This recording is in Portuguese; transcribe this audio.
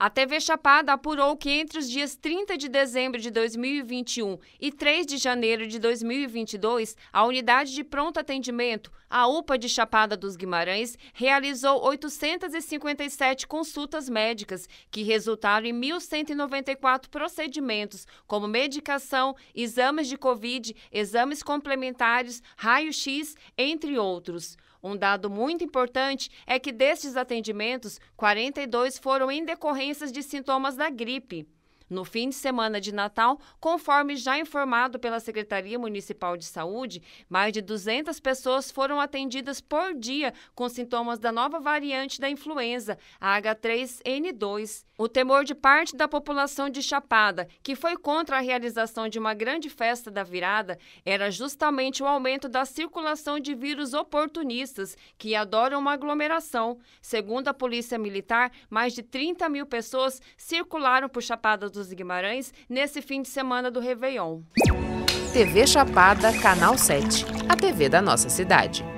A TV Chapada apurou que entre os dias 30 de dezembro de 2021 e 3 de janeiro de 2022, a Unidade de Pronto Atendimento, a UPA de Chapada dos Guimarães, realizou 857 consultas médicas, que resultaram em 1.194 procedimentos, como medicação, exames de Covid, exames complementares, raio-x, entre outros. Um dado muito importante é que destes atendimentos, 42 foram em decorrências de sintomas da gripe no fim de semana de Natal, conforme já informado pela Secretaria Municipal de Saúde, mais de 200 pessoas foram atendidas por dia com sintomas da nova variante da influenza, a H3N2. O temor de parte da população de Chapada, que foi contra a realização de uma grande festa da virada, era justamente o aumento da circulação de vírus oportunistas, que adoram uma aglomeração. Segundo a Polícia Militar, mais de 30 mil pessoas circularam por Chapada dos dos Guimarães nesse fim de semana do Réveillon. TV Chapada, Canal 7, a TV da nossa cidade.